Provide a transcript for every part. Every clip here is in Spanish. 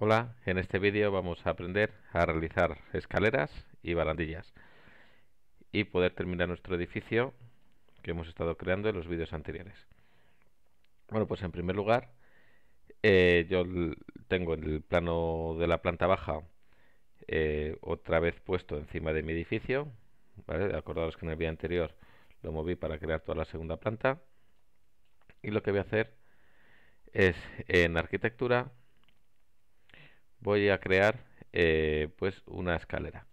Hola, en este vídeo vamos a aprender a realizar escaleras y barandillas y poder terminar nuestro edificio que hemos estado creando en los vídeos anteriores. Bueno, pues en primer lugar, eh, yo tengo el plano de la planta baja eh, otra vez puesto encima de mi edificio, acordaros que en el vídeo anterior lo moví para crear toda la segunda planta y lo que voy a hacer es en arquitectura voy a crear eh, pues una escalera.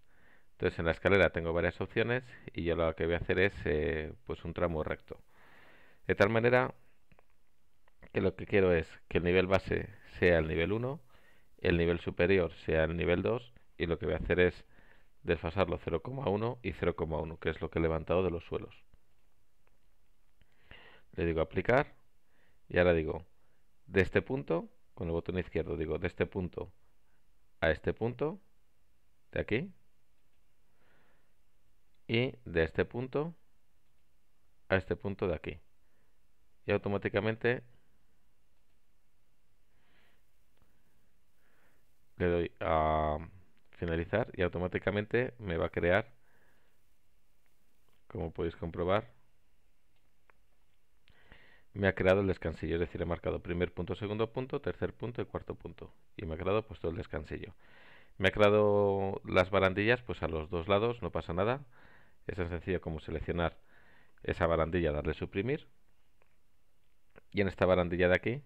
Entonces en la escalera tengo varias opciones y yo lo que voy a hacer es eh, pues un tramo recto. De tal manera que lo que quiero es que el nivel base sea el nivel 1, el nivel superior sea el nivel 2 y lo que voy a hacer es desfasarlo 0,1 y 0,1 que es lo que he levantado de los suelos. Le digo aplicar y ahora digo de este punto, con el botón izquierdo digo de este punto a este punto de aquí y de este punto a este punto de aquí y automáticamente le doy a finalizar y automáticamente me va a crear como podéis comprobar me ha creado el descansillo, es decir, he marcado primer punto, segundo punto, tercer punto y cuarto punto. Y me ha creado pues, todo el descansillo. Me ha creado las barandillas pues a los dos lados, no pasa nada. Es tan sencillo como seleccionar esa barandilla, darle suprimir. Y en esta barandilla de aquí,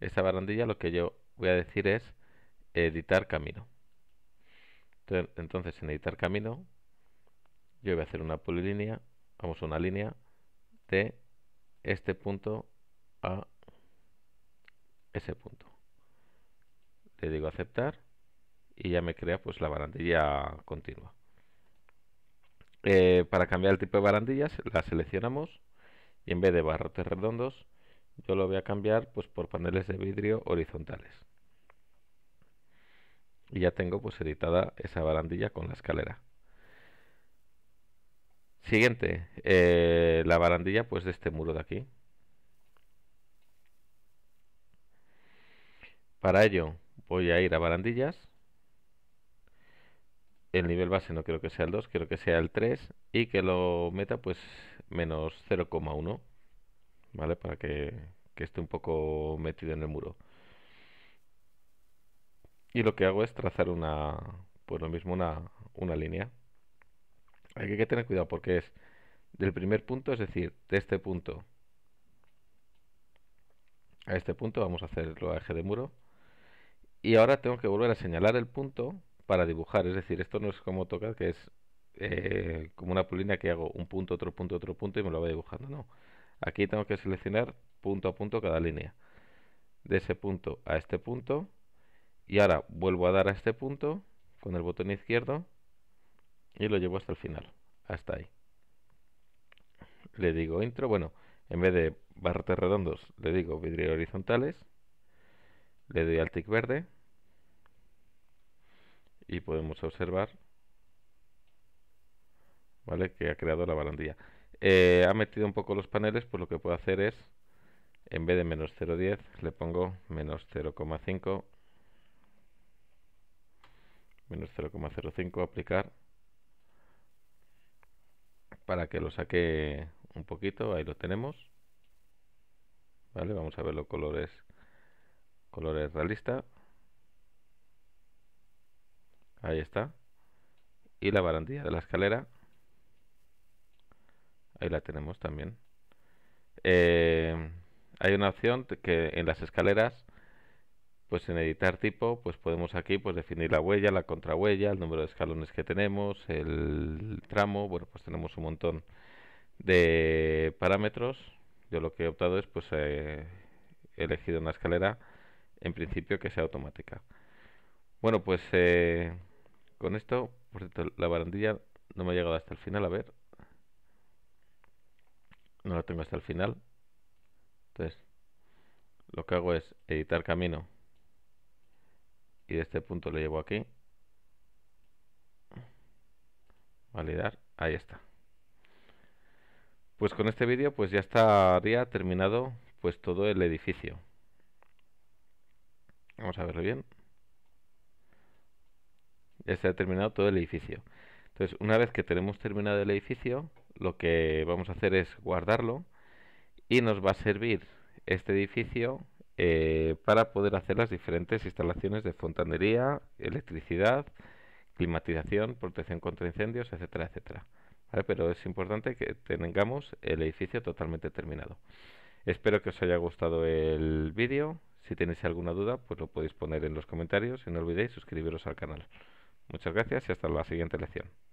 esta barandilla lo que yo voy a decir es editar camino. Entonces en editar camino, yo voy a hacer una polilínea, vamos a una línea de este punto a ese punto. Le digo aceptar y ya me crea pues la barandilla continua. Eh, para cambiar el tipo de barandillas la seleccionamos y en vez de barrotes redondos yo lo voy a cambiar pues por paneles de vidrio horizontales. Y ya tengo pues editada esa barandilla con la escalera. Siguiente, eh, la barandilla pues de este muro de aquí. Para ello voy a ir a barandillas. El nivel base no quiero que sea el 2, quiero que sea el 3 y que lo meta pues menos 0,1, ¿vale? Para que, esté un poco metido en el muro. Y lo que hago es trazar una, pues lo mismo, una línea. Hay que tener cuidado porque es del primer punto, es decir, de este punto a este punto, vamos a hacerlo a eje de muro. Y ahora tengo que volver a señalar el punto para dibujar, es decir, esto no es como tocar, que es eh, como una pulina que hago un punto, otro punto, otro punto y me lo va dibujando, no. Aquí tengo que seleccionar punto a punto cada línea. De ese punto a este punto. Y ahora vuelvo a dar a este punto con el botón izquierdo y lo llevo hasta el final, hasta ahí. Le digo intro, bueno, en vez de barrotes redondos, le digo vidrio horizontales, le doy al tic verde y podemos observar ¿vale? que ha creado la barandilla. Eh, ha metido un poco los paneles, pues lo que puedo hacer es, en vez de menos 0,10, le pongo menos 0,5, menos 0,05, aplicar para que lo saque un poquito. Ahí lo tenemos. Vale, vamos a ver los colores colores realista. Ahí está. Y la barandilla de la escalera. Ahí la tenemos también. Eh, hay una opción que en las escaleras pues en editar tipo, pues podemos aquí pues definir la huella, la contrahuella, el número de escalones que tenemos, el tramo, bueno, pues tenemos un montón de parámetros. Yo lo que he optado es pues eh, he elegido una escalera en principio que sea automática. Bueno, pues eh, con esto, por cierto, la barandilla no me ha llegado hasta el final, a ver. No la tengo hasta el final. Entonces, lo que hago es editar camino este punto lo llevo aquí. Validar, ahí está. Pues con este vídeo pues ya estaría terminado pues todo el edificio. Vamos a verlo bien. Ya se ha terminado todo el edificio. Entonces, una vez que tenemos terminado el edificio, lo que vamos a hacer es guardarlo y nos va a servir este edificio eh, para poder hacer las diferentes instalaciones de fontanería, electricidad, climatización, protección contra incendios, etcétera, etcétera. Pero es importante que tengamos el edificio totalmente terminado. Espero que os haya gustado el vídeo. Si tenéis alguna duda, pues lo podéis poner en los comentarios y no olvidéis suscribiros al canal. Muchas gracias y hasta la siguiente lección.